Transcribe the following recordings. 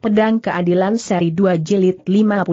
Pedang Keadilan Seri 2 Jilid 52.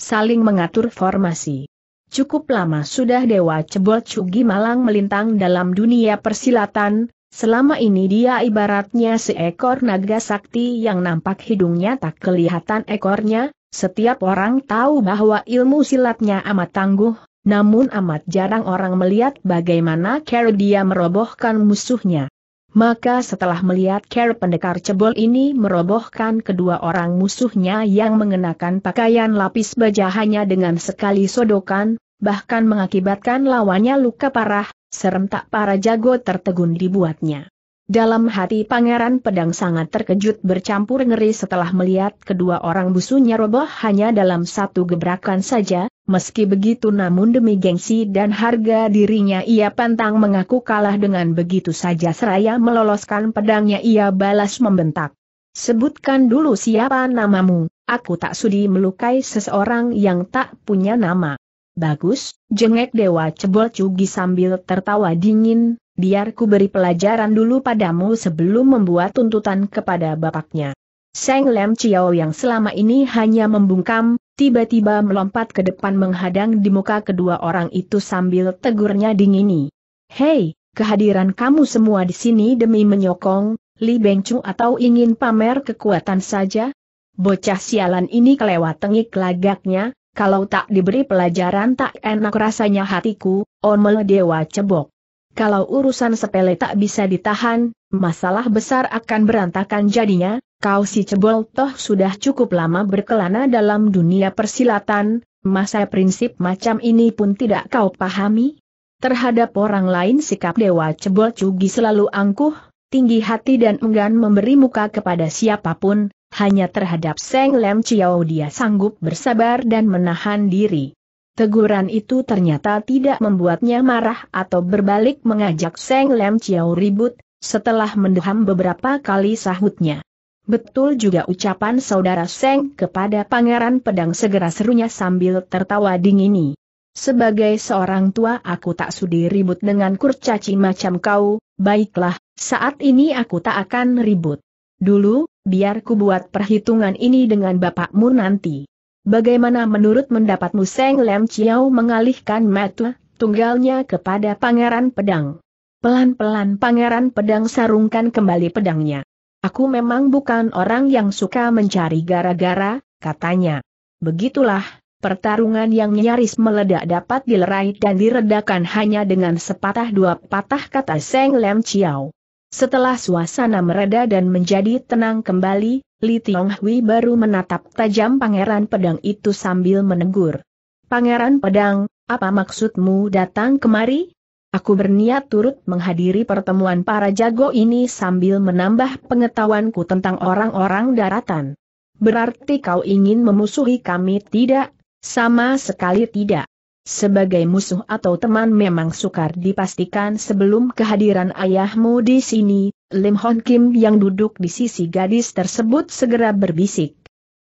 Saling mengatur formasi. Cukup lama sudah Dewa Cebol Cugi Malang melintang dalam dunia persilatan, selama ini dia ibaratnya seekor naga sakti yang nampak hidungnya tak kelihatan ekornya, setiap orang tahu bahwa ilmu silatnya amat tangguh, namun amat jarang orang melihat bagaimana cara dia merobohkan musuhnya. Maka setelah melihat care pendekar cebol ini merobohkan kedua orang musuhnya yang mengenakan pakaian lapis baja hanya dengan sekali sodokan, bahkan mengakibatkan lawannya luka parah, serentak para jago tertegun dibuatnya. Dalam hati Pangeran Pedang sangat terkejut bercampur ngeri setelah melihat kedua orang busunya roboh hanya dalam satu gebrakan saja, meski begitu namun demi gengsi dan harga dirinya ia pantang mengaku kalah dengan begitu saja seraya meloloskan pedangnya ia balas membentak. Sebutkan dulu siapa namamu, aku tak sudi melukai seseorang yang tak punya nama. Bagus, jengek Dewa Cebol Cugi sambil tertawa dingin, biar ku beri pelajaran dulu padamu sebelum membuat tuntutan kepada bapaknya. Seng Lem Chiao yang selama ini hanya membungkam, tiba-tiba melompat ke depan menghadang di muka kedua orang itu sambil tegurnya dingini. Hei, kehadiran kamu semua di sini demi menyokong, Li Bengcu atau ingin pamer kekuatan saja? Bocah sialan ini kelewat tengik lagaknya, kalau tak diberi pelajaran tak enak rasanya hatiku, omel dewa cebok. Kalau urusan sepele tak bisa ditahan, masalah besar akan berantakan jadinya, kau si cebol toh sudah cukup lama berkelana dalam dunia persilatan, masa prinsip macam ini pun tidak kau pahami? Terhadap orang lain sikap dewa cebol cugi selalu angkuh, tinggi hati dan enggan memberi muka kepada siapapun, hanya terhadap Seng Lem Chiao dia sanggup bersabar dan menahan diri. Teguran itu ternyata tidak membuatnya marah atau berbalik mengajak Seng Lem Chiao ribut, setelah mendeham beberapa kali sahutnya. Betul juga ucapan saudara Seng kepada Pangeran Pedang segera serunya sambil tertawa dingini. Sebagai seorang tua aku tak sudi ribut dengan kurcaci macam kau, baiklah, saat ini aku tak akan ribut. Dulu, biar ku buat perhitungan ini dengan bapakmu nanti. Bagaimana menurut pendapatmu Seng Lem Chiao mengalihkan mata, tunggalnya kepada Pangeran Pedang? Pelan-pelan Pangeran Pedang sarungkan kembali pedangnya. Aku memang bukan orang yang suka mencari gara-gara, katanya. Begitulah, pertarungan yang nyaris meledak dapat dilerai dan diredakan hanya dengan sepatah dua patah kata Seng Lem Chiao. Setelah suasana mereda dan menjadi tenang kembali, Li Tiong Hui baru menatap tajam pangeran pedang itu sambil menegur. Pangeran pedang, apa maksudmu datang kemari? Aku berniat turut menghadiri pertemuan para jago ini sambil menambah pengetahuanku tentang orang-orang daratan. Berarti kau ingin memusuhi kami tidak? Sama sekali tidak. Sebagai musuh atau teman memang sukar dipastikan sebelum kehadiran ayahmu di sini, Lim Hon Kim yang duduk di sisi gadis tersebut segera berbisik.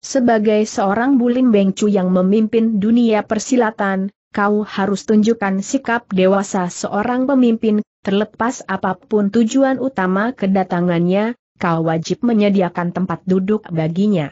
Sebagai seorang bulim bengcu yang memimpin dunia persilatan, kau harus tunjukkan sikap dewasa seorang pemimpin, terlepas apapun tujuan utama kedatangannya, kau wajib menyediakan tempat duduk baginya.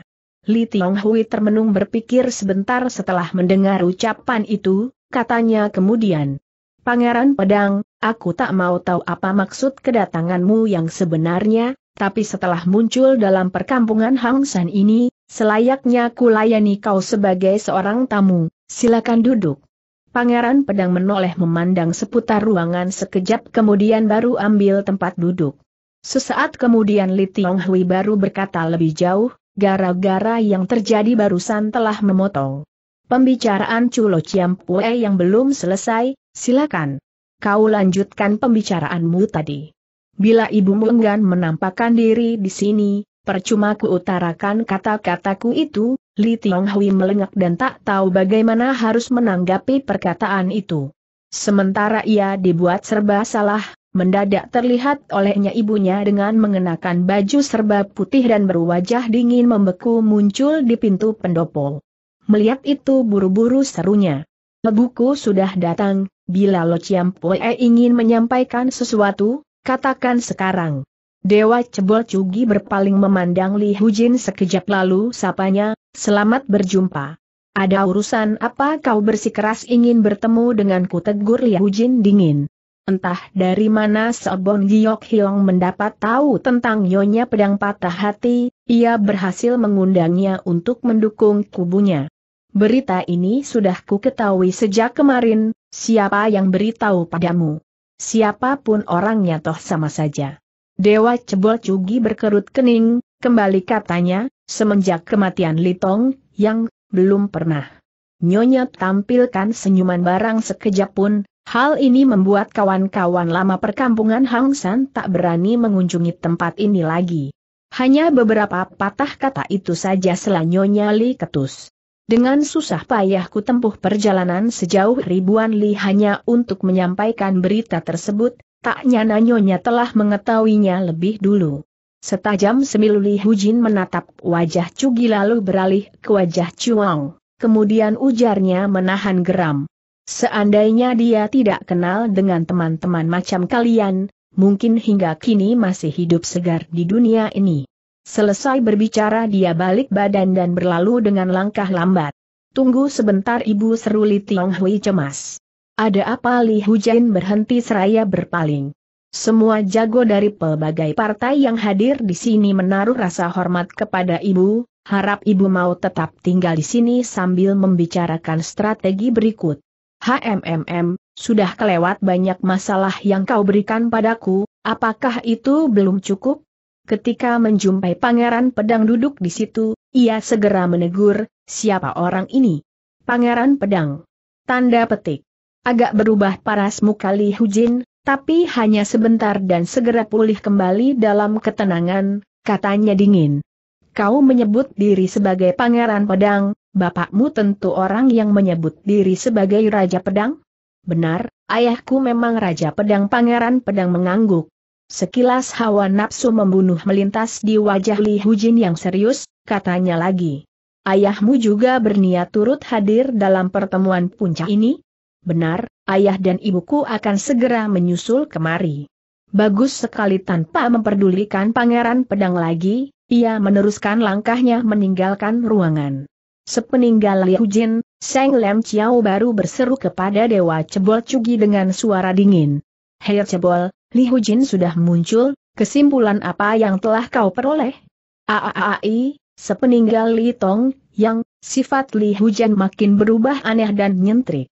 Li Tiong Hui termenung berpikir sebentar setelah mendengar ucapan itu, katanya kemudian. Pangeran Pedang, aku tak mau tahu apa maksud kedatanganmu yang sebenarnya, tapi setelah muncul dalam perkampungan Hang San ini, selayaknya kulayani kau sebagai seorang tamu, silakan duduk. Pangeran Pedang menoleh memandang seputar ruangan sekejap kemudian baru ambil tempat duduk. Sesaat kemudian Li Tiong Hui baru berkata lebih jauh, Gara-gara yang terjadi barusan telah memotong. Pembicaraan Culo Ciampue yang belum selesai, silakan. Kau lanjutkan pembicaraanmu tadi. Bila ibu enggan menampakkan diri di sini, percuma ku utarakan kata-kataku itu, Li Tiong Hui melengak dan tak tahu bagaimana harus menanggapi perkataan itu. Sementara ia dibuat serba salah, Mendadak terlihat olehnya ibunya dengan mengenakan baju serba putih dan berwajah dingin membeku muncul di pintu pendopo. Melihat itu buru-buru serunya. Lebuku sudah datang, bila Lo Ciampoe ingin menyampaikan sesuatu, katakan sekarang. Dewa Cebol Cugi berpaling memandang Li Hujin sekejap lalu sapanya, selamat berjumpa. Ada urusan apa kau bersikeras ingin bertemu denganku tegur Li Hujin dingin. Entah dari mana Sobong Giok Hiong mendapat tahu tentang Nyonya Pedang Patah Hati, ia berhasil mengundangnya untuk mendukung kubunya. Berita ini sudah ku ketahui sejak kemarin, siapa yang beritahu padamu? Siapapun orangnya toh sama saja. Dewa Cebol Cugi berkerut kening, kembali katanya, semenjak kematian Litong, yang belum pernah. Nyonya tampilkan senyuman barang sekejap pun, Hal ini membuat kawan-kawan lama perkampungan Hang San tak berani mengunjungi tempat ini lagi. Hanya beberapa patah kata itu saja selanyonya Li ketus. Dengan susah payah ku tempuh perjalanan sejauh ribuan li hanya untuk menyampaikan berita tersebut, tak nyana nyonya telah mengetahuinya lebih dulu. Setajam semilu Li Hujin menatap wajah Cugi lalu beralih ke wajah Chuang, kemudian ujarnya menahan geram. Seandainya dia tidak kenal dengan teman-teman macam kalian, mungkin hingga kini masih hidup segar di dunia ini. Selesai berbicara dia balik badan dan berlalu dengan langkah lambat. Tunggu sebentar ibu seru Li Tiong Hui cemas. Ada apa Li Hujain berhenti seraya berpaling. Semua jago dari pelbagai partai yang hadir di sini menaruh rasa hormat kepada ibu, harap ibu mau tetap tinggal di sini sambil membicarakan strategi berikut. HMMM, sudah kelewat banyak masalah yang kau berikan padaku, apakah itu belum cukup? Ketika menjumpai pangeran pedang duduk di situ, ia segera menegur, siapa orang ini? Pangeran pedang. Tanda petik. Agak berubah paras muka Li Hujin, tapi hanya sebentar dan segera pulih kembali dalam ketenangan, katanya dingin. Kau menyebut diri sebagai pangeran pedang, bapakmu tentu orang yang menyebut diri sebagai Raja Pedang? Benar, ayahku memang Raja Pedang Pangeran Pedang mengangguk. Sekilas hawa nafsu membunuh melintas di wajah Li Hujin yang serius, katanya lagi. Ayahmu juga berniat turut hadir dalam pertemuan puncak ini? Benar, ayah dan ibuku akan segera menyusul kemari. Bagus sekali tanpa memperdulikan pangeran pedang lagi, ia meneruskan langkahnya meninggalkan ruangan. Sepeninggal Liu Jin, Seng Lem Chiao baru berseru kepada Dewa Cebol Cugi dengan suara dingin. Hei Cebol, Liu Jin sudah muncul, kesimpulan apa yang telah kau peroleh? Aaai, sepeninggal Li Tong, yang, sifat Li Hujan makin berubah aneh dan nyentrik.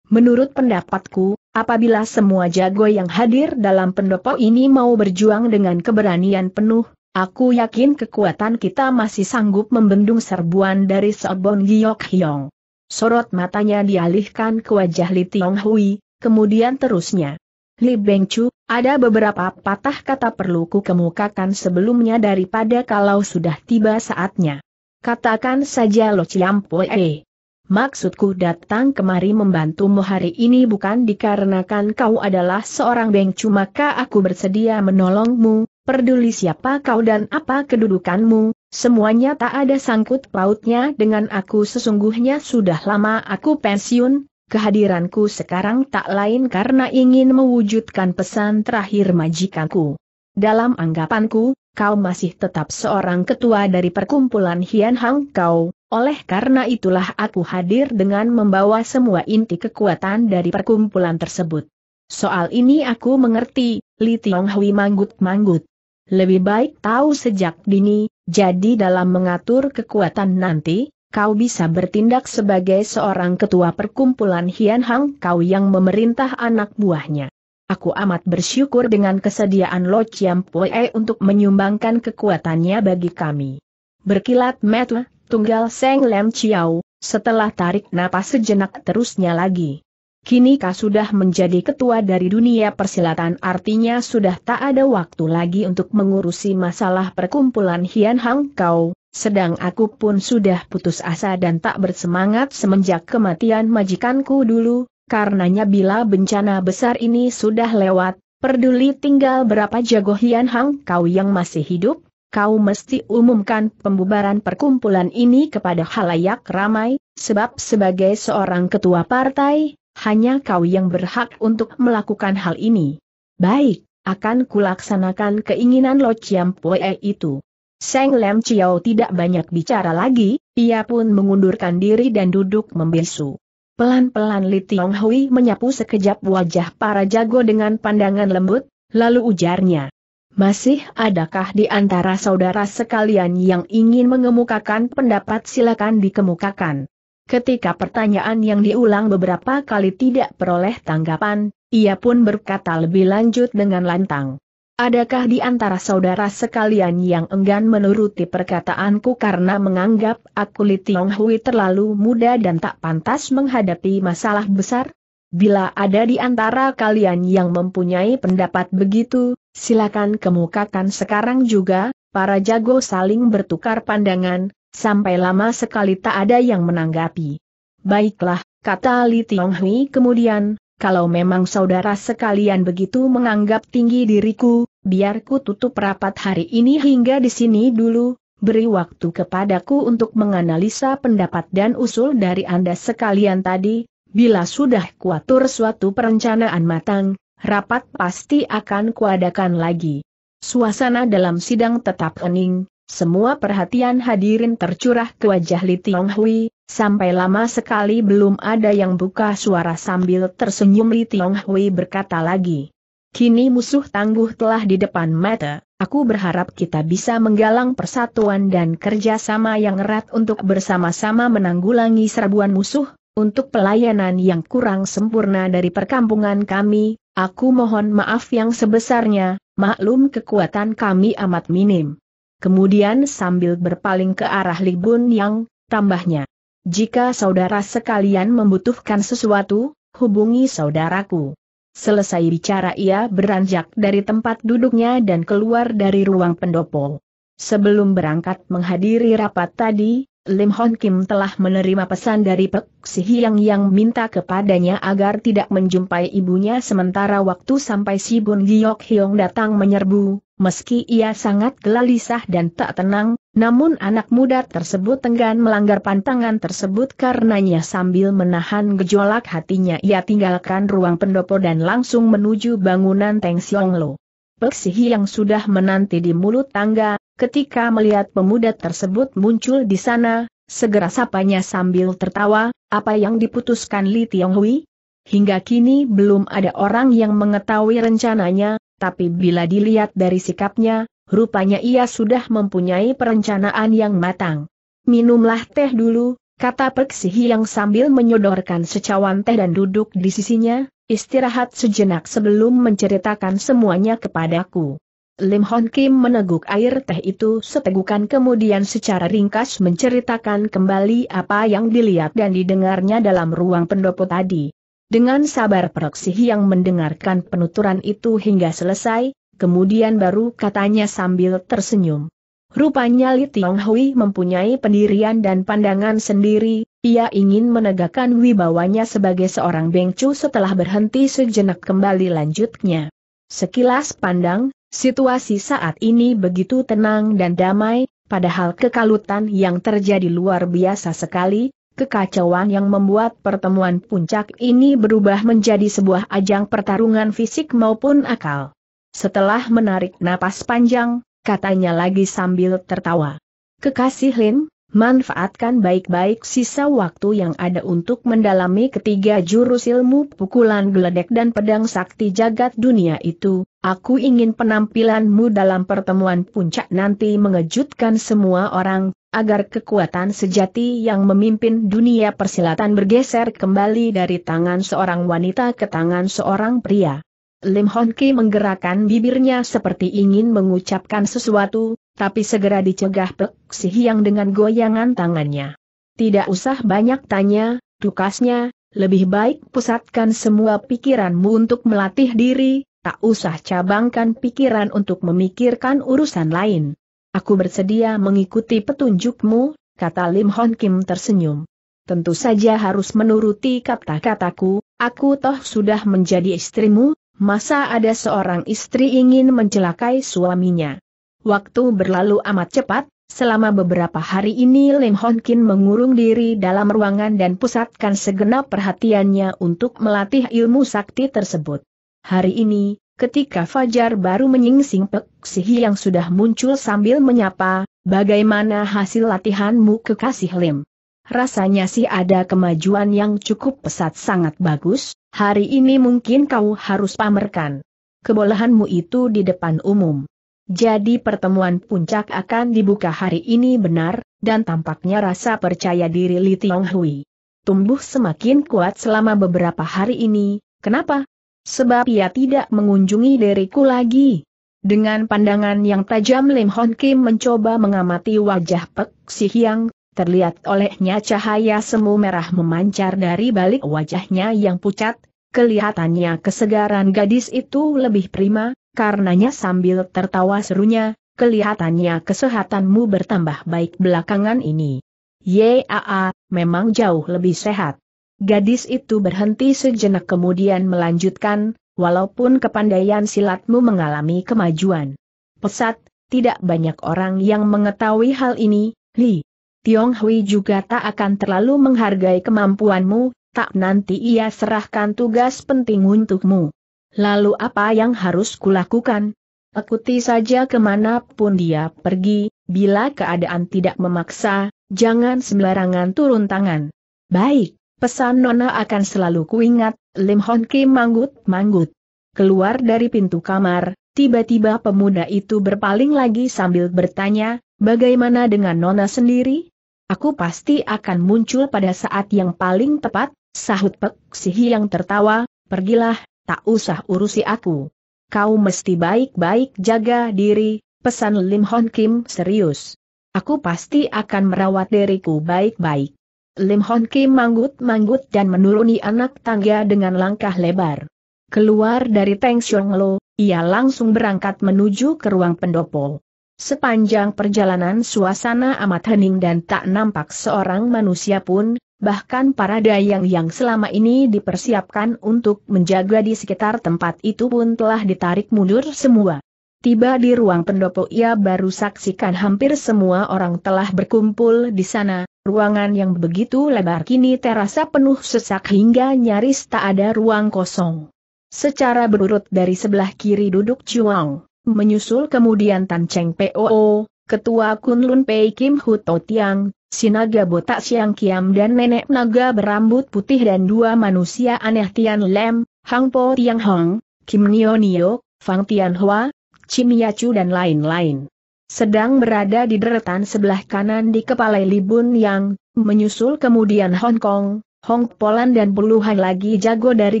Menurut pendapatku, apabila semua jago yang hadir dalam pendopo ini mau berjuang dengan keberanian penuh, Aku yakin kekuatan kita masih sanggup membendung serbuan dari Sobon Giyok Hyong. Sorot matanya dialihkan ke wajah Li Tiong Hui, kemudian terusnya. Li Beng Chu, ada beberapa patah kata perlu ku kemukakan sebelumnya daripada kalau sudah tiba saatnya. Katakan saja Lo e. Maksudku datang kemari membantumu hari ini bukan dikarenakan kau adalah seorang Beng Chu maka aku bersedia menolongmu, Peduli siapa kau dan apa kedudukanmu, semuanya tak ada sangkut pautnya dengan aku sesungguhnya sudah lama aku pensiun, kehadiranku sekarang tak lain karena ingin mewujudkan pesan terakhir majikanku. Dalam anggapanku, kau masih tetap seorang ketua dari perkumpulan Hian Hang Kau, oleh karena itulah aku hadir dengan membawa semua inti kekuatan dari perkumpulan tersebut. Soal ini aku mengerti, Li Tiong Hui manggut-manggut lebih baik tahu sejak dini, jadi dalam mengatur kekuatan nanti, kau bisa bertindak sebagai seorang ketua perkumpulan Hian Hang kau yang memerintah anak buahnya. Aku amat bersyukur dengan kesediaan Lo Chiam Pue untuk menyumbangkan kekuatannya bagi kami. Berkilat metu, tunggal Seng Lem Chiao, setelah tarik napas sejenak terusnya lagi. Kini Kau sudah menjadi ketua dari dunia persilatan artinya sudah tak ada waktu lagi untuk mengurusi masalah perkumpulan Hian Hang Kau, sedang aku pun sudah putus asa dan tak bersemangat semenjak kematian majikanku dulu, karenanya bila bencana besar ini sudah lewat, peduli tinggal berapa jago Hian Hang kau yang masih hidup, kau mesti umumkan pembubaran perkumpulan ini kepada halayak ramai, sebab sebagai seorang ketua partai, hanya kau yang berhak untuk melakukan hal ini. Baik, akan kulaksanakan keinginan Lo Chiam Pue itu. Seng Lem Chiao tidak banyak bicara lagi, ia pun mengundurkan diri dan duduk membisu. Pelan-pelan Li Tiong Hui menyapu sekejap wajah para jago dengan pandangan lembut, lalu ujarnya. Masih adakah di antara saudara sekalian yang ingin mengemukakan pendapat silakan dikemukakan. Ketika pertanyaan yang diulang beberapa kali tidak peroleh tanggapan, ia pun berkata lebih lanjut dengan lantang. Adakah di antara saudara sekalian yang enggan menuruti perkataanku karena menganggap aku Li Tiong terlalu muda dan tak pantas menghadapi masalah besar? Bila ada di antara kalian yang mempunyai pendapat begitu, silakan kemukakan sekarang juga, para jago saling bertukar pandangan, Sampai lama sekali tak ada yang menanggapi. Baiklah, kata Li Tiong kemudian, kalau memang saudara sekalian begitu menganggap tinggi diriku, biar ku tutup rapat hari ini hingga di sini dulu, beri waktu kepadaku untuk menganalisa pendapat dan usul dari Anda sekalian tadi, bila sudah kuatur suatu perencanaan matang, rapat pasti akan kuadakan lagi. Suasana dalam sidang tetap hening, semua perhatian hadirin tercurah ke wajah Li Tiong Hui, sampai lama sekali belum ada yang buka suara sambil tersenyum Li Tiong Hui berkata lagi. Kini musuh tangguh telah di depan mata, aku berharap kita bisa menggalang persatuan dan kerjasama yang erat untuk bersama-sama menanggulangi serbuan musuh, untuk pelayanan yang kurang sempurna dari perkampungan kami, aku mohon maaf yang sebesarnya, maklum kekuatan kami amat minim. Kemudian sambil berpaling ke arah Libun Yang, tambahnya. Jika saudara sekalian membutuhkan sesuatu, hubungi saudaraku. Selesai bicara ia beranjak dari tempat duduknya dan keluar dari ruang pendopo. Sebelum berangkat menghadiri rapat tadi, Lim Hon Kim telah menerima pesan dari Pek Si Hiang yang minta kepadanya agar tidak menjumpai ibunya sementara waktu sampai si Bun Giok Hyong datang menyerbu, meski ia sangat gelisah dan tak tenang, namun anak muda tersebut enggan melanggar pantangan tersebut karenanya sambil menahan gejolak hatinya ia tinggalkan ruang pendopo dan langsung menuju bangunan Teng Siong Lo. Pek Si Hiang sudah menanti di mulut tangga, Ketika melihat pemuda tersebut muncul di sana, segera sapanya sambil tertawa, apa yang diputuskan Li Tionghui? Hingga kini belum ada orang yang mengetahui rencananya, tapi bila dilihat dari sikapnya, rupanya ia sudah mempunyai perencanaan yang matang. Minumlah teh dulu, kata Perksi yang sambil menyodorkan secawan teh dan duduk di sisinya, istirahat sejenak sebelum menceritakan semuanya kepadaku. Lim Hon Kim meneguk air teh itu setegukan kemudian secara ringkas menceritakan kembali apa yang dilihat dan didengarnya dalam ruang pendopo tadi. Dengan sabar Proksi yang mendengarkan penuturan itu hingga selesai, kemudian baru katanya sambil tersenyum. Rupanya Li Tiong Hui mempunyai pendirian dan pandangan sendiri, ia ingin menegakkan wibawanya sebagai seorang bengcu setelah berhenti sejenak kembali lanjutnya. Sekilas pandang, Situasi saat ini begitu tenang dan damai, padahal kekalutan yang terjadi luar biasa sekali, kekacauan yang membuat pertemuan puncak ini berubah menjadi sebuah ajang pertarungan fisik maupun akal. Setelah menarik napas panjang, katanya lagi sambil tertawa. Kekasih Lin, Manfaatkan baik-baik sisa waktu yang ada untuk mendalami ketiga jurus ilmu pukulan geledek dan pedang sakti jagat dunia itu. Aku ingin penampilanmu dalam pertemuan puncak nanti mengejutkan semua orang, agar kekuatan sejati yang memimpin dunia persilatan bergeser kembali dari tangan seorang wanita ke tangan seorang pria. Lim Hon Ki menggerakkan bibirnya seperti ingin mengucapkan sesuatu, tapi segera dicegah Pek Si dengan goyangan tangannya. Tidak usah banyak tanya, tukasnya, lebih baik pusatkan semua pikiranmu untuk melatih diri, tak usah cabangkan pikiran untuk memikirkan urusan lain. Aku bersedia mengikuti petunjukmu, kata Lim Hon Kim tersenyum. Tentu saja harus menuruti kata-kataku, aku toh sudah menjadi istrimu, masa ada seorang istri ingin mencelakai suaminya. Waktu berlalu amat cepat, selama beberapa hari ini Lim Hon Kin mengurung diri dalam ruangan dan pusatkan segenap perhatiannya untuk melatih ilmu sakti tersebut. Hari ini, ketika Fajar baru menyingsing Pek Sihi yang sudah muncul sambil menyapa, bagaimana hasil latihanmu kekasih Lim? Rasanya sih ada kemajuan yang cukup pesat sangat bagus, hari ini mungkin kau harus pamerkan kebolehanmu itu di depan umum. Jadi pertemuan puncak akan dibuka hari ini benar, dan tampaknya rasa percaya diri Li Tiong Hui tumbuh semakin kuat selama beberapa hari ini, kenapa? Sebab ia tidak mengunjungi diriku lagi. Dengan pandangan yang tajam Lim Hon Kim mencoba mengamati wajah Pek Si Hyang, terlihat olehnya cahaya semu merah memancar dari balik wajahnya yang pucat, kelihatannya kesegaran gadis itu lebih prima, Karenanya sambil tertawa serunya, kelihatannya kesehatanmu bertambah baik belakangan ini. Yaa, memang jauh lebih sehat. Gadis itu berhenti sejenak kemudian melanjutkan, walaupun kepandaian silatmu mengalami kemajuan. Pesat, tidak banyak orang yang mengetahui hal ini, Li. Tiong Hui juga tak akan terlalu menghargai kemampuanmu, tak nanti ia serahkan tugas penting untukmu. Lalu apa yang harus kulakukan? Ikuti saja kemanapun dia pergi, bila keadaan tidak memaksa, jangan sembarangan turun tangan. Baik, pesan Nona akan selalu kuingat, Lim Hon Kim manggut-manggut. Keluar dari pintu kamar, tiba-tiba pemuda itu berpaling lagi sambil bertanya, bagaimana dengan Nona sendiri? Aku pasti akan muncul pada saat yang paling tepat, sahut Pek Sihi yang tertawa, pergilah, tak usah urusi aku. Kau mesti baik-baik jaga diri, pesan Lim Hon Kim serius. Aku pasti akan merawat diriku baik-baik. Lim Hon Kim manggut-manggut dan menuruni anak tangga dengan langkah lebar. Keluar dari Teng Siong Lo, ia langsung berangkat menuju ke ruang pendopo. Sepanjang perjalanan suasana amat hening dan tak nampak seorang manusia pun, Bahkan para dayang yang selama ini dipersiapkan untuk menjaga di sekitar tempat itu pun telah ditarik mundur semua. Tiba di ruang pendopo ia baru saksikan hampir semua orang telah berkumpul di sana, ruangan yang begitu lebar kini terasa penuh sesak hingga nyaris tak ada ruang kosong. Secara berurut dari sebelah kiri duduk Chuang, menyusul kemudian Tan Cheng Poo, Ketua Kunlun Pei Kim Huto Tiang, si naga botak Siang Kiam dan nenek naga berambut putih dan dua manusia aneh Tian Lem, Hang Po Tiang Hong, Kim Nio Nio, Fang Tian Hua, Chim Yachu dan lain-lain. Sedang berada di deretan sebelah kanan di kepala Libun Yang, menyusul kemudian Hong Kong, Hong Polan dan puluhan lagi jago dari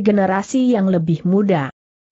generasi yang lebih muda.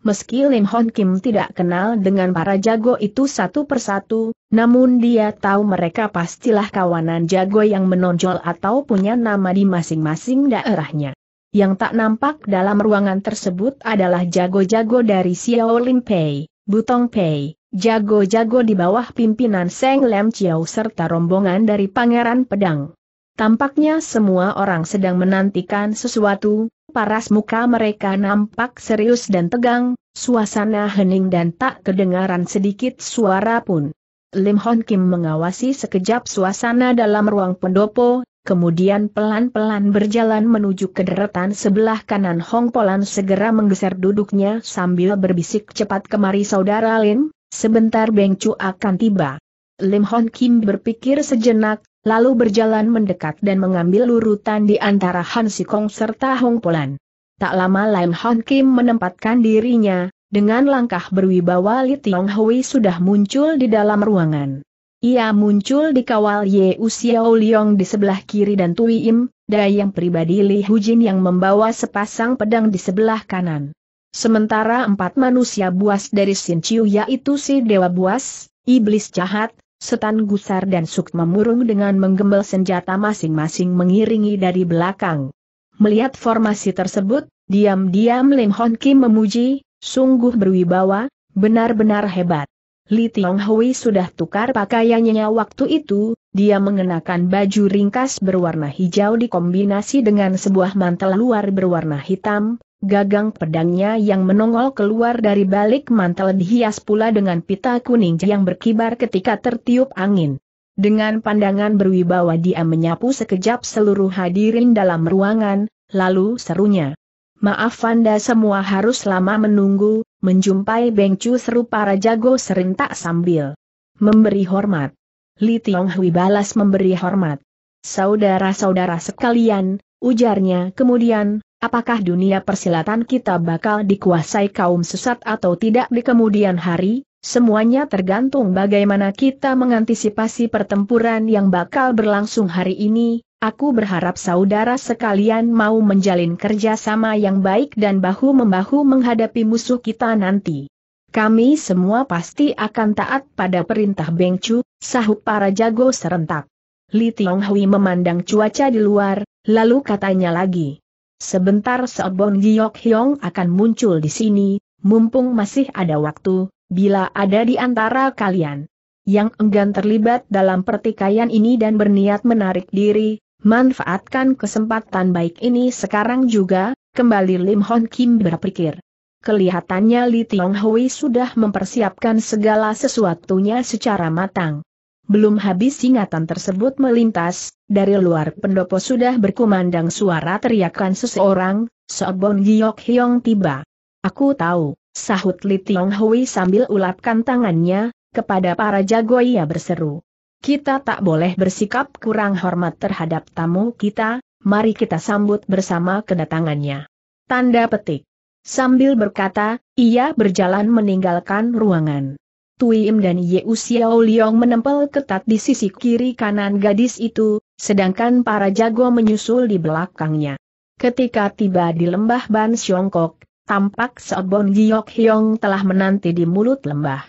Meski Lim Hon Kim tidak kenal dengan para jago itu satu persatu, namun dia tahu mereka pastilah kawanan jago yang menonjol atau punya nama di masing-masing daerahnya. Yang tak nampak dalam ruangan tersebut adalah jago-jago dari Xiao Lim Pei, Butong Pei, jago-jago di bawah pimpinan Seng Lem Chiao serta rombongan dari Pangeran Pedang. Tampaknya semua orang sedang menantikan sesuatu, paras muka mereka nampak serius dan tegang, suasana hening dan tak kedengaran sedikit suara pun. Lim Hon Kim mengawasi sekejap suasana dalam ruang pendopo, kemudian pelan-pelan berjalan menuju ke deretan sebelah kanan Hong Polan segera menggeser duduknya sambil berbisik cepat kemari saudara Lim, sebentar Beng Chu akan tiba. Lim Hon Kim berpikir sejenak, lalu berjalan mendekat dan mengambil urutan di antara Han Sikong serta Hong Polan. Tak lama Lam Han Kim menempatkan dirinya, dengan langkah berwibawa Li Tiong Hui sudah muncul di dalam ruangan. Ia muncul di kawal Ye Usiao Liong di sebelah kiri dan Tui Im, dayang pribadi Li Hujin yang membawa sepasang pedang di sebelah kanan. Sementara empat manusia buas dari Sin Chiu yaitu si Dewa Buas, Iblis Jahat, Setan Gusar dan Suk memurung dengan menggembel senjata masing-masing mengiringi dari belakang. Melihat formasi tersebut, diam-diam Lim Hon Kim memuji, sungguh berwibawa, benar-benar hebat. Li Tiong Hui sudah tukar pakaiannya waktu itu, dia mengenakan baju ringkas berwarna hijau dikombinasi dengan sebuah mantel luar berwarna hitam, Gagang pedangnya yang menongol keluar dari balik mantel dihias pula dengan pita kuning yang berkibar ketika tertiup angin. Dengan pandangan berwibawa dia menyapu sekejap seluruh hadirin dalam ruangan, lalu serunya. Maaf Anda semua harus lama menunggu, menjumpai Bengcu seru para jago serentak sambil memberi hormat. Li Tiong Hui balas memberi hormat. Saudara-saudara sekalian, ujarnya kemudian, Apakah dunia persilatan kita bakal dikuasai kaum sesat atau tidak di kemudian hari? Semuanya tergantung bagaimana kita mengantisipasi pertempuran yang bakal berlangsung hari ini. Aku berharap saudara sekalian mau menjalin kerjasama yang baik dan bahu-membahu menghadapi musuh kita nanti. Kami semua pasti akan taat pada perintah Beng Chu, sahut para jago serentak. Li Tionghui memandang cuaca di luar, lalu katanya lagi. Sebentar Seobong Jiok Hyong akan muncul di sini, mumpung masih ada waktu, bila ada di antara kalian yang enggan terlibat dalam pertikaian ini dan berniat menarik diri, manfaatkan kesempatan baik ini sekarang juga, kembali Lim Hon Kim berpikir. Kelihatannya Li Tiong Hui sudah mempersiapkan segala sesuatunya secara matang. Belum habis ingatan tersebut melintas, dari luar pendopo sudah berkumandang suara teriakan seseorang, Sobon Giyok Hyong tiba. Aku tahu, sahut Li Tiong Hui sambil ulapkan tangannya, kepada para jago ia berseru. Kita tak boleh bersikap kurang hormat terhadap tamu kita, mari kita sambut bersama kedatangannya. Tanda petik. Sambil berkata, ia berjalan meninggalkan ruangan. Im dan Yeu Xiao Liong menempel ketat di sisi kiri kanan gadis itu, sedangkan para jago menyusul di belakangnya. Ketika tiba di lembah Ban Siongkok, tampak Seobon Giok Hyong telah menanti di mulut lembah.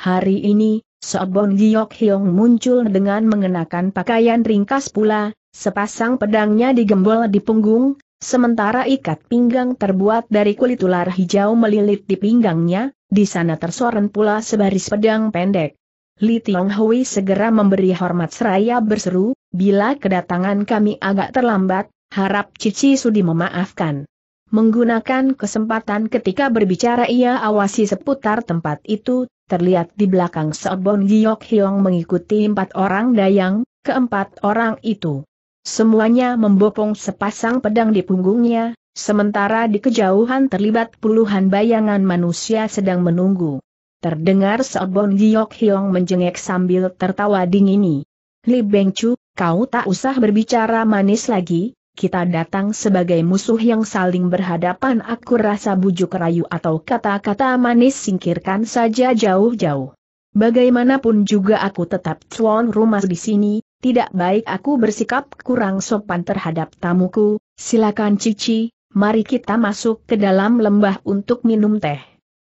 Hari ini, Seobon Giok Hyong muncul dengan mengenakan pakaian ringkas pula, sepasang pedangnya digembol di punggung, Sementara ikat pinggang terbuat dari kulit ular hijau melilit di pinggangnya, di sana tersorot pula sebaris pedang pendek. Li Tiong Hui segera memberi hormat seraya berseru, bila kedatangan kami agak terlambat, harap Cici Sudi memaafkan. Menggunakan kesempatan ketika berbicara ia awasi seputar tempat itu, terlihat di belakang Seobon Giok Hiong mengikuti empat orang dayang, keempat orang itu Semuanya membopong sepasang pedang di punggungnya, sementara di kejauhan terlibat puluhan bayangan manusia sedang menunggu. Terdengar seobong Giok Hyong menjengek sambil tertawa ini. Li Beng Chu, kau tak usah berbicara manis lagi, kita datang sebagai musuh yang saling berhadapan aku rasa bujuk rayu atau kata-kata manis singkirkan saja jauh-jauh. Bagaimanapun juga aku tetap tuan rumah di sini, tidak baik aku bersikap kurang sopan terhadap tamuku, silakan Cici, mari kita masuk ke dalam lembah untuk minum teh.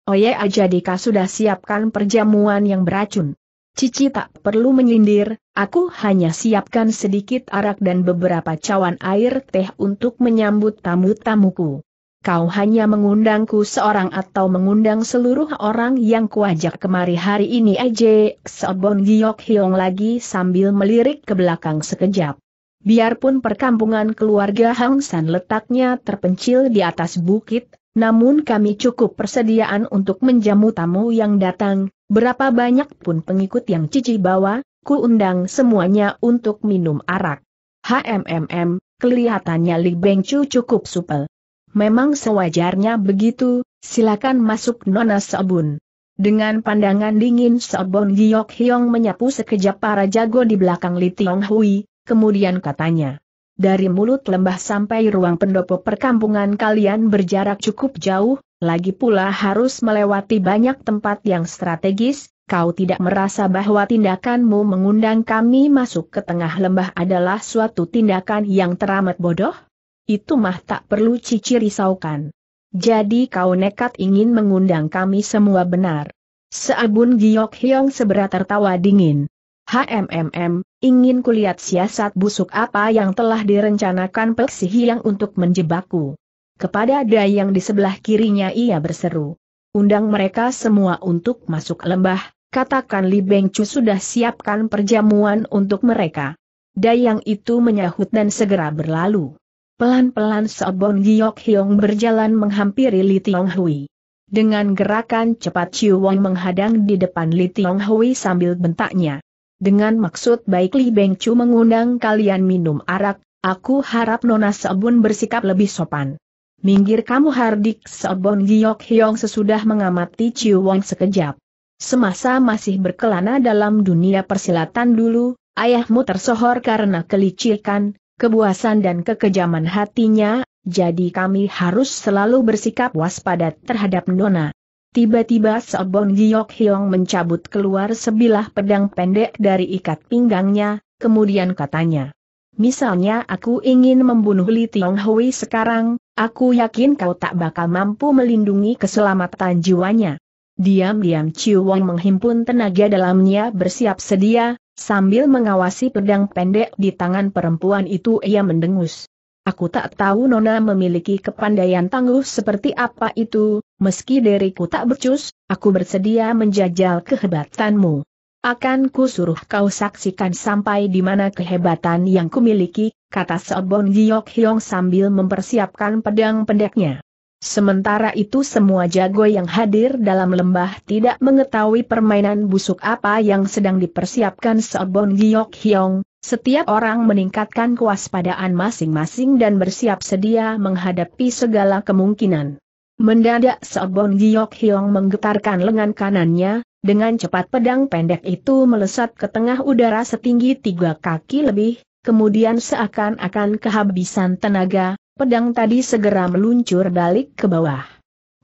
Oye Ajadika sudah siapkan perjamuan yang beracun. Cici tak perlu menyindir, aku hanya siapkan sedikit arak dan beberapa cawan air teh untuk menyambut tamu-tamuku kau hanya mengundangku seorang atau mengundang seluruh orang yang kuajak kemari hari ini aja, Sobon Giok Hiong lagi sambil melirik ke belakang sekejap. Biarpun perkampungan keluarga Hang San letaknya terpencil di atas bukit, namun kami cukup persediaan untuk menjamu tamu yang datang, berapa banyak pun pengikut yang cici bawa, ku undang semuanya untuk minum arak. HMMM, kelihatannya Li Beng Chu cukup supel. Memang sewajarnya begitu, silakan masuk Nona Sobun. Dengan pandangan dingin Sobun Giok Hyong menyapu sekejap para jago di belakang Li Tiong Hui, kemudian katanya. Dari mulut lembah sampai ruang pendopo perkampungan kalian berjarak cukup jauh, lagi pula harus melewati banyak tempat yang strategis, kau tidak merasa bahwa tindakanmu mengundang kami masuk ke tengah lembah adalah suatu tindakan yang teramat bodoh? Itu mah tak perlu cici risaukan. Jadi kau nekat ingin mengundang kami semua benar. Seabun Giok Hyong seberat tertawa dingin. HMMM, ingin kulihat siasat busuk apa yang telah direncanakan Peksi Hyang untuk menjebakku. Kepada Dayang di sebelah kirinya ia berseru. Undang mereka semua untuk masuk lembah, katakan Li Beng Chu sudah siapkan perjamuan untuk mereka. Dayang itu menyahut dan segera berlalu. Pelan-pelan Sobon Giok Hiong berjalan menghampiri Li Tiong Hui. Dengan gerakan cepat Chiu Wong menghadang di depan Li Tiong Hui sambil bentaknya. Dengan maksud baik Li Beng Chu mengundang kalian minum arak, aku harap Nona Sobon bersikap lebih sopan. Minggir kamu hardik Sobon Giok Hiong sesudah mengamati Chiu Wong sekejap. Semasa masih berkelana dalam dunia persilatan dulu, ayahmu tersohor karena kelicikan, kebuasan dan kekejaman hatinya, jadi kami harus selalu bersikap waspada terhadap Nona. Tiba-tiba Sobong Giyok Hyong mencabut keluar sebilah pedang pendek dari ikat pinggangnya, kemudian katanya. Misalnya aku ingin membunuh Li Tiong Hui sekarang, aku yakin kau tak bakal mampu melindungi keselamatan jiwanya. Diam-diam Chiu Wang menghimpun tenaga dalamnya bersiap sedia, Sambil mengawasi pedang pendek di tangan perempuan itu ia mendengus. Aku tak tahu Nona memiliki kepandaian tangguh seperti apa itu, meski diriku tak becus, aku bersedia menjajal kehebatanmu. Akan ku suruh kau saksikan sampai di mana kehebatan yang kumiliki, kata Sobon Giyok Hyong sambil mempersiapkan pedang pendeknya. Sementara itu semua jago yang hadir dalam lembah tidak mengetahui permainan busuk apa yang sedang dipersiapkan Sobon Giyok Hyong, setiap orang meningkatkan kewaspadaan masing-masing dan bersiap sedia menghadapi segala kemungkinan. Mendadak Sobon Giyok Hyong menggetarkan lengan kanannya, dengan cepat pedang pendek itu melesat ke tengah udara setinggi tiga kaki lebih, kemudian seakan-akan kehabisan tenaga, Pedang tadi segera meluncur balik ke bawah.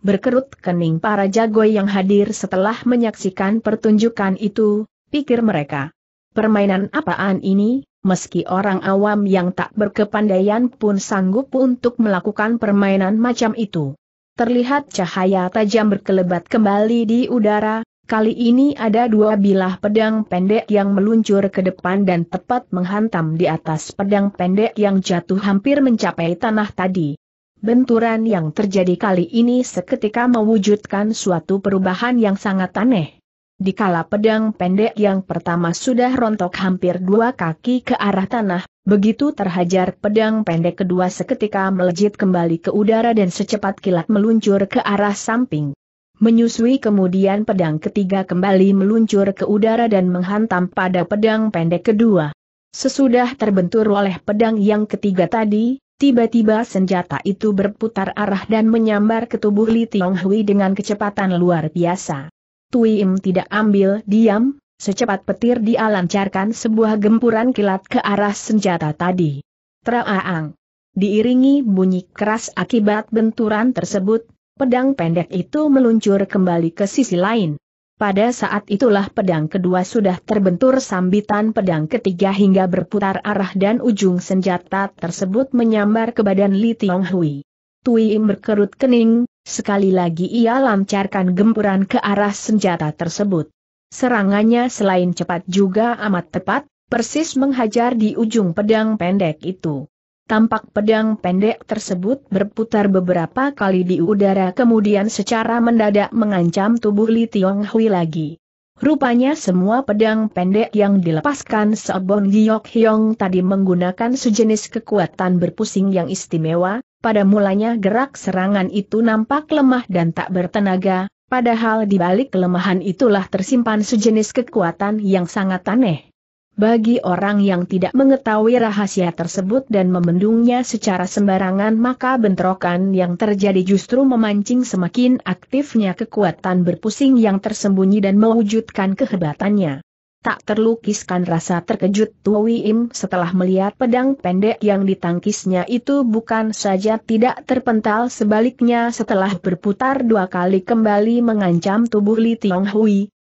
Berkerut kening para jago yang hadir setelah menyaksikan pertunjukan itu, pikir mereka. Permainan apaan ini, meski orang awam yang tak berkepandaian pun sanggup untuk melakukan permainan macam itu. Terlihat cahaya tajam berkelebat kembali di udara, Kali ini ada dua bilah pedang pendek yang meluncur ke depan dan tepat menghantam di atas pedang pendek yang jatuh hampir mencapai tanah tadi. Benturan yang terjadi kali ini seketika mewujudkan suatu perubahan yang sangat aneh. Dikala pedang pendek yang pertama sudah rontok hampir dua kaki ke arah tanah, begitu terhajar pedang pendek kedua seketika melejit kembali ke udara dan secepat kilat meluncur ke arah samping. Menyusui kemudian pedang ketiga kembali meluncur ke udara dan menghantam pada pedang pendek kedua. Sesudah terbentur oleh pedang yang ketiga tadi, tiba-tiba senjata itu berputar arah dan menyambar ke tubuh Li Tiong dengan kecepatan luar biasa. Tui Im tidak ambil diam, secepat petir dialancarkan sebuah gempuran kilat ke arah senjata tadi. Traaang. Diiringi bunyi keras akibat benturan tersebut, pedang pendek itu meluncur kembali ke sisi lain. Pada saat itulah pedang kedua sudah terbentur sambitan pedang ketiga hingga berputar arah dan ujung senjata tersebut menyambar ke badan Li Tiong Hui. Tui Im berkerut kening, sekali lagi ia lancarkan gempuran ke arah senjata tersebut. Serangannya selain cepat juga amat tepat, persis menghajar di ujung pedang pendek itu. Tampak pedang pendek tersebut berputar beberapa kali di udara kemudian secara mendadak mengancam tubuh Li Tiong Hui lagi. Rupanya semua pedang pendek yang dilepaskan Sobon Giok Hyong tadi menggunakan sejenis kekuatan berpusing yang istimewa, pada mulanya gerak serangan itu nampak lemah dan tak bertenaga, padahal di balik kelemahan itulah tersimpan sejenis kekuatan yang sangat aneh. Bagi orang yang tidak mengetahui rahasia tersebut dan memendungnya secara sembarangan maka bentrokan yang terjadi justru memancing semakin aktifnya kekuatan berpusing yang tersembunyi dan mewujudkan kehebatannya. Tak terlukiskan rasa terkejut Tuwi Im setelah melihat pedang pendek yang ditangkisnya itu bukan saja tidak terpental sebaliknya setelah berputar dua kali kembali mengancam tubuh Li Tiong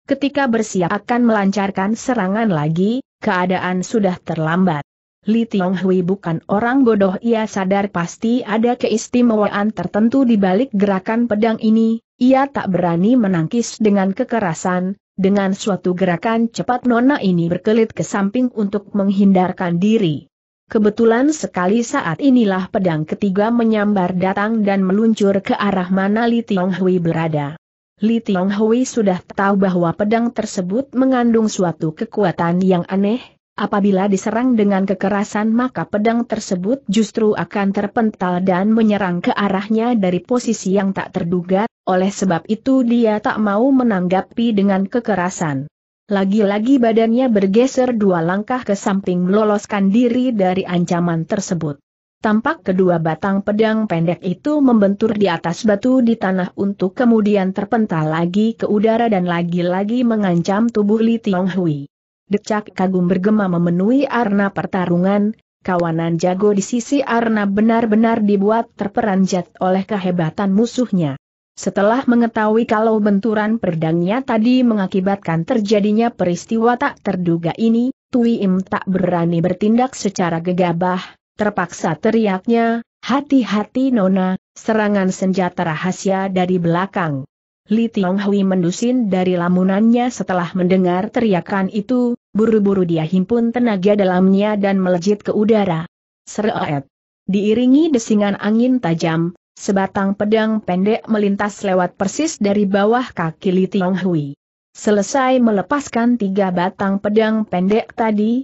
ketika bersiap akan melancarkan serangan lagi, keadaan sudah terlambat. Li Tiong Hui bukan orang bodoh ia sadar pasti ada keistimewaan tertentu di balik gerakan pedang ini, ia tak berani menangkis dengan kekerasan, dengan suatu gerakan cepat Nona ini berkelit ke samping untuk menghindarkan diri. Kebetulan sekali saat inilah pedang ketiga menyambar datang dan meluncur ke arah mana Li Tiong Hui berada. Li Tiong Hui sudah tahu bahwa pedang tersebut mengandung suatu kekuatan yang aneh, apabila diserang dengan kekerasan maka pedang tersebut justru akan terpental dan menyerang ke arahnya dari posisi yang tak terduga, oleh sebab itu dia tak mau menanggapi dengan kekerasan. Lagi-lagi badannya bergeser dua langkah ke samping meloloskan diri dari ancaman tersebut tampak kedua batang pedang pendek itu membentur di atas batu di tanah untuk kemudian terpental lagi ke udara dan lagi-lagi mengancam tubuh Li Tiong Hui. Decak kagum bergema memenuhi arna pertarungan, kawanan jago di sisi arna benar-benar dibuat terperanjat oleh kehebatan musuhnya. Setelah mengetahui kalau benturan pedangnya tadi mengakibatkan terjadinya peristiwa tak terduga ini, Tui Im tak berani bertindak secara gegabah, terpaksa teriaknya, hati-hati Nona, serangan senjata rahasia dari belakang. Li Tiong Hui mendusin dari lamunannya setelah mendengar teriakan itu, buru-buru dia himpun tenaga dalamnya dan melejit ke udara. Seret. Diiringi desingan angin tajam, sebatang pedang pendek melintas lewat persis dari bawah kaki Li Tiong Hui. Selesai melepaskan tiga batang pedang pendek tadi,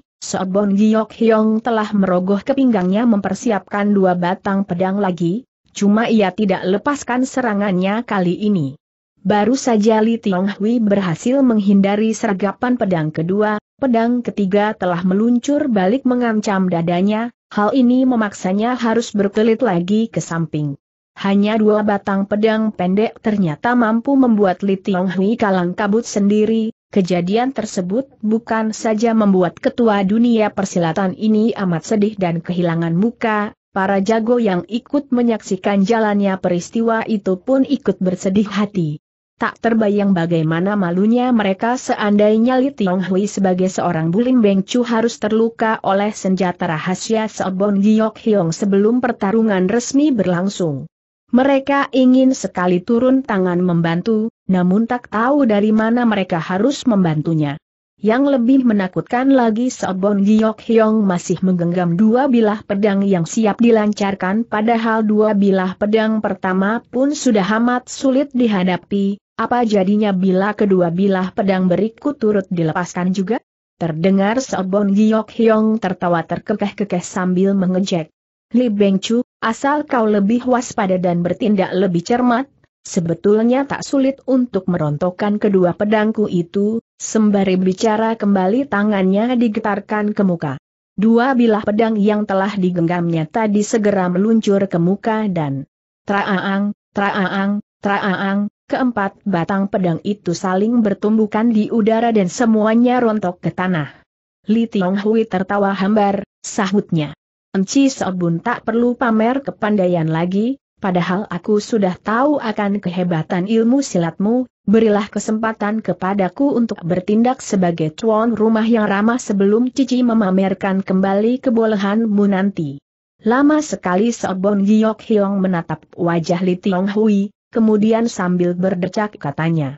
Bon Giok Hyong telah merogoh ke pinggangnya mempersiapkan dua batang pedang lagi, cuma ia tidak lepaskan serangannya kali ini. Baru saja Li Tiong Hui berhasil menghindari sergapan pedang kedua, pedang ketiga telah meluncur balik mengancam dadanya, hal ini memaksanya harus berkelit lagi ke samping. Hanya dua batang pedang pendek ternyata mampu membuat Li Tiong Hui kalang kabut sendiri, Kejadian tersebut bukan saja membuat ketua dunia persilatan ini amat sedih dan kehilangan muka, para jago yang ikut menyaksikan jalannya peristiwa itu pun ikut bersedih hati. Tak terbayang bagaimana malunya mereka seandainya Li Tiong Hui sebagai seorang bulim Beng Chu harus terluka oleh senjata rahasia Seobong Giyok Hiong sebelum pertarungan resmi berlangsung. Mereka ingin sekali turun tangan membantu, namun tak tahu dari mana mereka harus membantunya. Yang lebih menakutkan lagi Sobon Giyok Hyong masih menggenggam dua bilah pedang yang siap dilancarkan padahal dua bilah pedang pertama pun sudah amat sulit dihadapi, apa jadinya bila kedua bilah pedang berikut turut dilepaskan juga? Terdengar Sobon Giyok Hyong tertawa terkekeh-kekeh sambil mengejek. Li Bengcu, asal kau lebih waspada dan bertindak lebih cermat, sebetulnya tak sulit untuk merontokkan kedua pedangku itu, sembari bicara kembali tangannya digetarkan ke muka. Dua bilah pedang yang telah digenggamnya tadi segera meluncur ke muka dan traaang, traaang, traaang, keempat batang pedang itu saling bertumbukan di udara dan semuanya rontok ke tanah. Li Tionghui tertawa hambar, sahutnya. Enci Sobun tak perlu pamer kepandaian lagi, padahal aku sudah tahu akan kehebatan ilmu silatmu, berilah kesempatan kepadaku untuk bertindak sebagai tuan rumah yang ramah sebelum Cici memamerkan kembali kebolehanmu nanti. Lama sekali Sobun Giyok Hiong menatap wajah Li Tiong Hui, kemudian sambil berdecak katanya.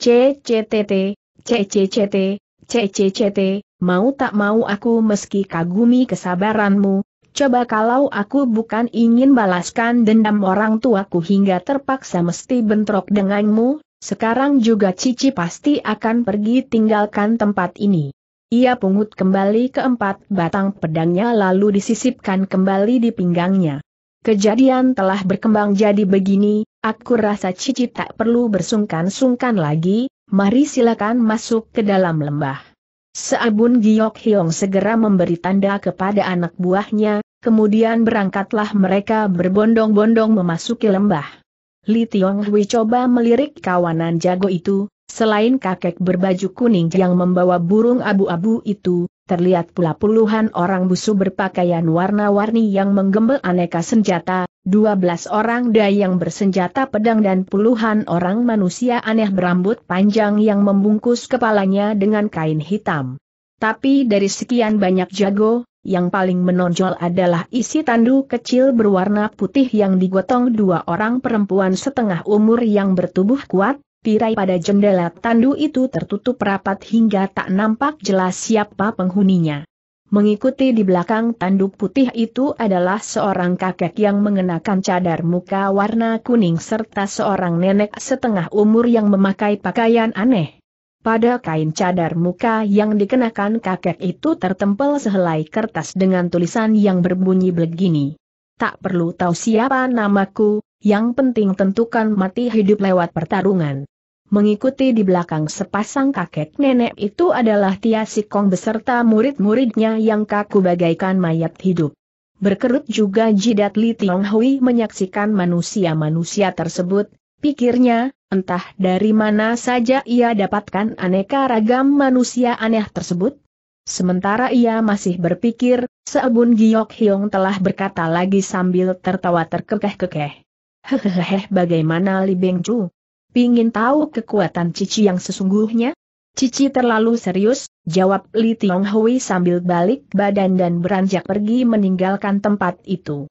CCTT, CCCT, CCCT, mau tak mau aku meski kagumi kesabaranmu, Coba kalau aku bukan ingin balaskan dendam orang tuaku hingga terpaksa mesti bentrok denganmu, sekarang juga Cici pasti akan pergi tinggalkan tempat ini. Ia pungut kembali keempat batang pedangnya lalu disisipkan kembali di pinggangnya. Kejadian telah berkembang jadi begini, aku rasa Cici tak perlu bersungkan-sungkan lagi, mari silakan masuk ke dalam lembah. Seabun Giok Hiong segera memberi tanda kepada anak buahnya, kemudian berangkatlah mereka berbondong-bondong memasuki lembah. Li Tiong Hui coba melirik kawanan jago itu, selain kakek berbaju kuning yang membawa burung abu-abu itu, terlihat pula puluhan orang busu berpakaian warna-warni yang menggembel aneka senjata, dua belas orang dayang bersenjata pedang dan puluhan orang manusia aneh berambut panjang yang membungkus kepalanya dengan kain hitam. Tapi dari sekian banyak jago, yang paling menonjol adalah isi tandu kecil berwarna putih yang digotong dua orang perempuan setengah umur yang bertubuh kuat, Tirai pada jendela tandu itu tertutup rapat hingga tak nampak jelas siapa penghuninya. Mengikuti di belakang tanduk putih itu adalah seorang kakek yang mengenakan cadar muka warna kuning serta seorang nenek setengah umur yang memakai pakaian aneh. Pada kain cadar muka yang dikenakan kakek itu tertempel sehelai kertas dengan tulisan yang berbunyi begini. Tak perlu tahu siapa namaku, yang penting tentukan mati hidup lewat pertarungan. Mengikuti di belakang sepasang kakek nenek itu adalah Tia Sikong beserta murid-muridnya yang kaku bagaikan mayat hidup. Berkerut juga jidat Li Tiong Hui menyaksikan manusia-manusia tersebut, pikirnya, entah dari mana saja ia dapatkan aneka ragam manusia aneh tersebut, Sementara ia masih berpikir, Seabun Giok Hiong telah berkata lagi sambil tertawa terkekeh-kekeh. Hehehe bagaimana Li Beng Pingin tahu kekuatan Cici yang sesungguhnya? Cici terlalu serius, jawab Li Tiong Hui sambil balik badan dan beranjak pergi meninggalkan tempat itu.